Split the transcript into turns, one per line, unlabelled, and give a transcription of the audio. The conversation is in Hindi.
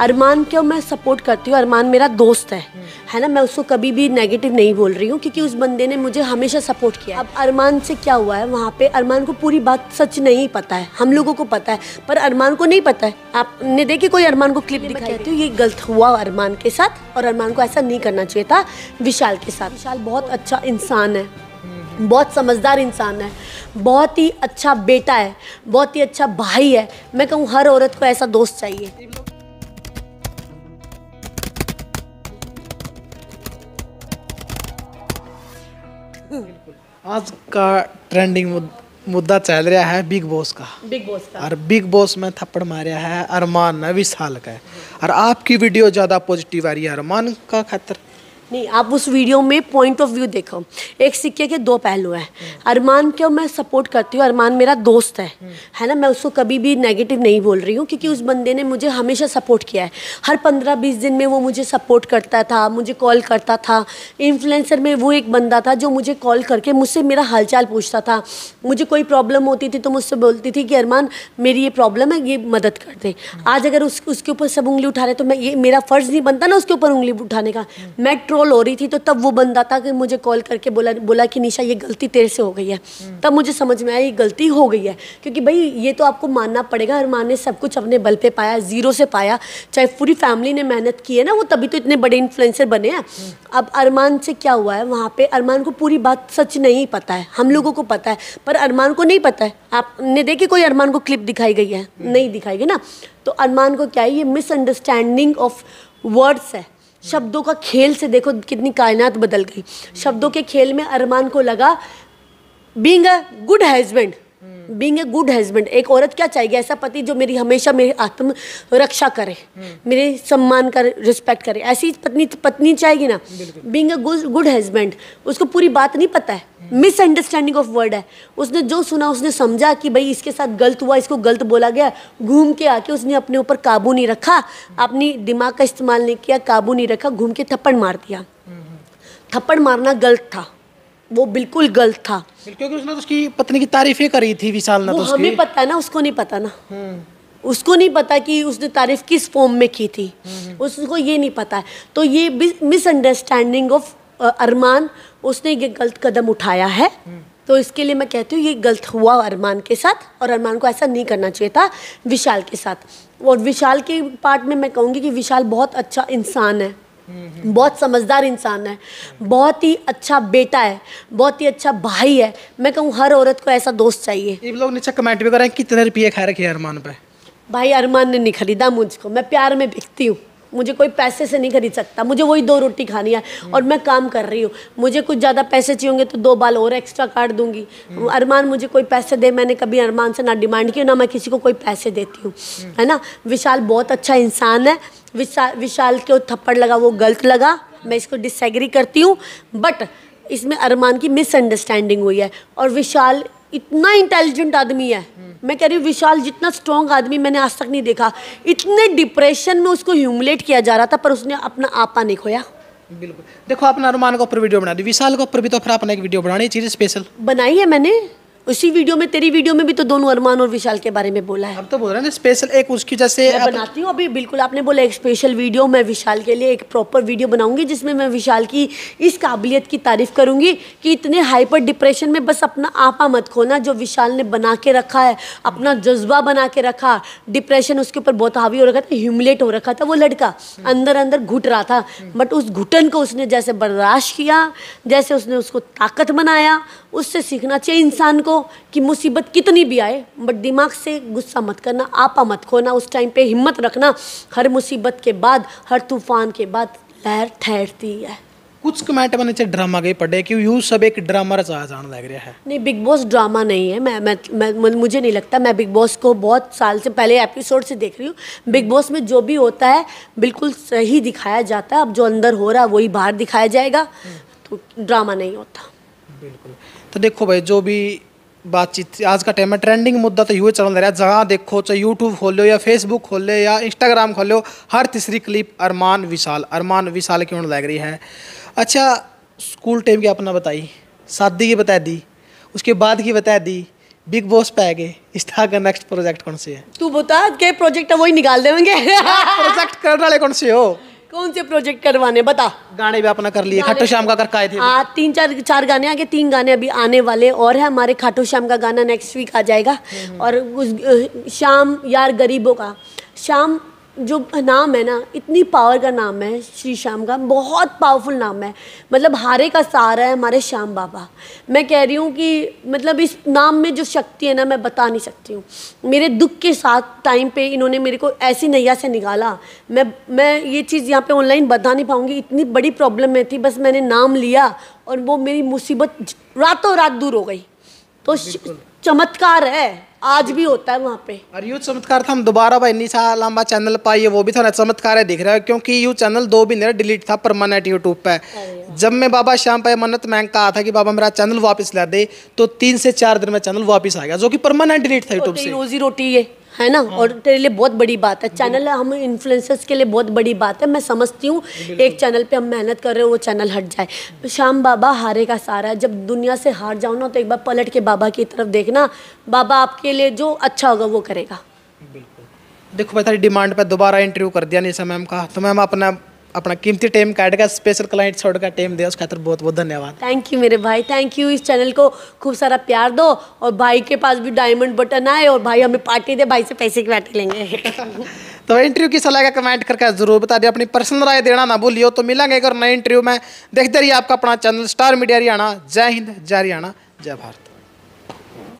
अरमान को मैं सपोर्ट करती हूँ अरमान मेरा दोस्त है हम्म। है ना मैं उसको कभी भी नेगेटिव नहीं बोल रही हूँ क्योंकि उस बंदे ने मुझे हमेशा सपोर्ट किया अब अरमान से क्या हुआ है वहाँ पे अरमान को पूरी बात सच नहीं पता है हम लोगों को पता है पर अरमान को नहीं पता है आपने देखी कोई अरमान को क्लिप दिखाई देती हूँ ये गलत हुआ अरमान के साथ और अरमान को ऐसा नहीं करना चाहिए था विशाल के साथ विशाल बहुत अच्छा इंसान है हम्म। बहुत समझदार इंसान है बहुत ही अच्छा बेटा है बहुत ही अच्छा भाई है मैं कहूँ हर औरत को ऐसा दोस्त चाहिए
आज का ट्रेंडिंग मुद्दा चल रहा है बिग बॉस का बिग बॉस का और बिग बॉस में थप्पड़ मारा है अरमान ने विशाल का और आपकी वीडियो ज़्यादा पॉजिटिव आ रही है अरमान का खतर नहीं आप उस वीडियो
में पॉइंट ऑफ व्यू देखो एक सिक्के के दो पहलू हैं अरमान को मैं सपोर्ट करती हूँ अरमान मेरा दोस्त है है ना मैं उसको कभी भी नेगेटिव नहीं बोल रही हूँ क्योंकि उस बंदे ने मुझे हमेशा सपोर्ट किया है हर पंद्रह बीस दिन में वो मुझे सपोर्ट करता था मुझे कॉल करता था इन्फ्लुएंसर में वो एक बंदा था जो मुझे कॉल करके मुझसे मेरा हालचाल पूछता था मुझे कोई प्रॉब्लम होती थी तो मुझसे बोलती थी कि अरमान मेरी ये प्रॉब्लम है ये मदद कर दे आज अगर उस उसके ऊपर सब उंगली उठा रहे तो मैं ये मेरा फ़र्ज़ नहीं बनता ना उसके ऊपर उंगली उठाने का मैं रोल हो रही थी तो तब वो बंदा था कि मुझे कॉल करके बोला बोला कि निशा ये गलती तेरे से हो गई है हम्म। तब मुझे समझ में आया ये गलती हो गई है क्योंकि भाई ये तो आपको मानना पड़ेगा अरमान ने सब कुछ अपने बल पे पाया ज़ीरो से पाया चाहे पूरी फैमिली ने मेहनत की है ना वो तभी तो इतने बड़े इन्फ्लुएंसर बने हैं हम्म। अब अरमान से क्या हुआ है वहाँ पर अरमान को पूरी बात सच नहीं पता है हम लोगों को पता है पर अरमान को नहीं पता है आपने देखे कोई अरमान को क्लिप दिखाई गई है हम्म। नहीं दिखाई गई ना तो अरमान को क्या है ये मिसअंडरस्टैंडिंग ऑफ वर्ड्स है शब्दों का खेल से देखो कितनी कायनात बदल गई शब्दों के खेल में अरमान को लगा being a good husband being a good husband एक औरत क्या चाहिए ऐसा पति जो मेरी हमेशा मेरी आत्म रक्षा करे मेरे सम्मान कर रिस्पेक्ट करे ऐसी पत्नी पत्नी चाहेगी ना बींग ए गुड हस्बैंड उसको पूरी बात नहीं पता है मिसअंडरस्टैंडिंग ऑफ वर्ड है उसने जो सुना उसने समझा कि भाई इसके साथ गलत हुआ इसको गलत बोला गया घूम के आके उसने अपने ऊपर काबू नहीं रखा अपनी दिमाग का इस्तेमाल नहीं किया काबू नहीं रखा घूम के थप्पड़ मार दिया थप्पड़ मारना गलत था वो बिल्कुल गलत था क्योंकि उसने तो उसकी पत्नी की तारीफ ही करी थी
विशाल ने तो उसकी हमें पता
ना उसको नहीं पता ना
हम्म।
उसको नहीं पता कि उसने तारीफ किस फॉर्म में की थी हम्म। उसको ये नहीं पता है तो ये मिसअंडरस्टैंडिंग ऑफ अरमान उसने ये गलत कदम उठाया है तो इसके लिए मैं कहती हूँ ये गलत हुआ अरमान के साथ और अरमान को ऐसा नहीं करना चाहिए था विशाल के साथ और विशाल के पार्ट में मैं कहूँगी कि विशाल बहुत अच्छा इंसान है बहुत समझदार इंसान है बहुत ही अच्छा बेटा है बहुत ही अच्छा भाई है मैं कहूँ हर औरत को ऐसा दोस्त चाहिए ये
लोग नीचे कमेंट भी हैं कितने रुपये खा रखे हैं अरमान पे
भाई अरमान ने नहीं खरीदा मुझको मैं प्यार में बिकती हूँ मुझे कोई पैसे से नहीं खरीद सकता मुझे वही दो रोटी खानी है और मैं काम कर रही हूँ मुझे कुछ ज़्यादा पैसे चाहिए होंगे तो दो बाल और एक्स्ट्रा काट दूंगी अरमान मुझे कोई पैसे दे मैंने कभी अरमान से ना डिमांड की ना मैं किसी को कोई पैसे देती हूँ है ना विशाल बहुत अच्छा इंसान है विशाल विशाल के थप्पड़ लगा वो गलत लगा मैं इसको डिसएग्री करती हूँ बट इसमें अरमान की मिसअंडरस्टैंडिंग हुई है और विशाल इतना इंटेलिजेंट आदमी है मैं कह रही हूँ विशाल जितना स्ट्रॉन्ग आदमी मैंने आज तक नहीं देखा इतने डिप्रेशन में उसको ह्यूमिलेट किया जा रहा था पर उसने अपना आपा नहीं खोया
बिल्कुल देखो आपने अरमान के ऊपर वीडियो बना दी विशाल के ऊपर भी तो फिर आपने एक वीडियो बनानी चाहिए स्पेशल
बनाई है मैंने
उसी वीडियो में तेरी वीडियो
में भी तो दोनों अरमान और विशाल के बारे में बोला है अब तो बोल रहे हैं स्पेशल एक उसकी जैसे मैं बनाती हूँ अभी बिल्कुल आपने बोला एक स्पेशल वीडियो मैं विशाल के लिए एक प्रॉपर वीडियो बनाऊंगी जिसमें मैं विशाल की इस काबिलियत की तारीफ करूंगी कि इतने हाइपर डिप्रेशन में बस अपना आपा मत खोना जो विशाल ने बना के रखा है अपना जज्बा बना के रखा डिप्रेशन उसके ऊपर बहुत हावी हो रखा था ह्यूमिलेट हो रखा था वो लड़का अंदर अंदर घुट रहा था बट उस घुटन को उसने जैसे बर्दाश्त किया जैसे उसने उसको ताकत बनाया उससे सीखना चाहिए इंसान को कि मुसीबत कितनी भी आए बट दिमाग से गुस्सा मत करना आपा मत खोना उस टाइम पे हिम्मत रखना हर मुसीबत के बाद हर तूफान के बाद लहर ठहरती है
कुछ कमेंट मैंने चाहे ड्रामा के पढ़े कि यू सब एक ड्रामा रचा जान लग रहा है
नहीं बिग बॉस ड्रामा नहीं है मैं मैं, मैं मुझे नहीं लगता मैं बिग बॉस को बहुत साल से पहले एपिसोड से देख रही हूँ बिग बॉस में जो भी होता है बिल्कुल सही दिखाया जाता है अब जो अंदर हो रहा है वही बाहर दिखाया जाएगा तो ड्रामा नहीं होता
बिल्कुल तो देखो भाई जो भी बातचीत आज का टाइम में ट्रेंडिंग मुद्दा तो यूँ चल रहा है जहाँ देखो चाहे यूट्यूब खोलो या फेसबुक खोलो या इंस्टाग्राम खोलो हर तीसरी क्लिप अरमान विशाल अरमान विशाल की लग रही है अच्छा स्कूल टाइम की अपना बताई शादी की बता दी उसके बाद की बता दी बिग बॉस पे इस तरह का नेक्स्ट प्रोजेक्ट कौन से है
तू बता के प्रोजेक्ट वही निकाल देंगे प्रोजेक्ट
करने वाले कौन से हो
कौन से प्रोजेक्ट
करवाने बता गाने भी अपना कर लिए खाटो श्याम का करके आए थे आ,
तीन चार चार गाने आगे तीन गाने अभी आने वाले और है हमारे खाटो श्याम का गाना नेक्स्ट वीक आ जाएगा हम्म। और उस शाम यार गरीबों का शाम जो नाम है ना इतनी पावर का नाम है श्री श्याम का बहुत पावरफुल नाम है मतलब हारे का सहारा है हमारे श्याम बाबा मैं कह रही हूँ कि मतलब इस नाम में जो शक्ति है ना मैं बता नहीं सकती हूँ मेरे दुख के साथ टाइम पे इन्होंने मेरे को ऐसी नैया से निकाला मैं मैं ये चीज़ यहाँ पे ऑनलाइन बता नहीं पाऊँगी इतनी बड़ी प्रॉब्लम में थी बस मैंने नाम लिया
और वो मेरी मुसीबत रातों रात दूर हो गई तो चमत्कार है आज भी होता है वहाँ पे और यूथ चमत्कार था हम दोबारा भाई निशा लंबा चैनल पाई है वो भी थोड़ा चमत्कार है दिख रहा है क्योंकि यू चैनल दो भी मेरा डिलीट था परमानेंट यूट्यूब पे जब मैं बाबा श्याम पाई मन्नत मैंग कहा था कि बाबा मेरा चैनल वापस ला दे तो तीन से चार दिन में चैनल वापस आ गया जो कि परमानेंट डिलीट था यूट्यूब तो से रोजी रोटी है है ना हाँ। और तेरे लिए बहुत बड़ी बात है चैनल हम इन्फ्लुएंसर्स
के लिए बहुत बड़ी बात है मैं समझती हूँ एक चैनल पे हम मेहनत कर रहे हैं वो चैनल हट जाए श्याम बाबा हारे का सारा जब दुनिया से हार जाओ ना तो एक बार पलट के बाबा की तरफ देखना बाबा आपके लिए जो अच्छा होगा वो करेगा बिल्कुल
देखो भाई डिमांड पर दोबारा इंटरव्यू कर दिया नहीं मैम का तो मैम अपना अपना कीमती टाइम काट का स्पेशल क्लाइंट छोड़ का टाइम दिया उस खातर बहुत बहुत धन्यवाद
थैंक यू मेरे भाई थैंक यू इस चैनल को खूब सारा प्यार दो और भाई के पास भी डायमंड बटन आए और भाई हमें पार्टी दे भाई से पैसे की बैठे लेंगे
तो इंटरव्यू की सलाह का कमेंट करके जरूर बता दिया अपनी पर्सनल राय देना ना भूलियो तो मिलेंगे एक और नए इंटरव्यू में देखते रहिए आपका अपना चैनल स्टार मीडिया हरियाणा जय हिंद जय हरियाणा जय भारत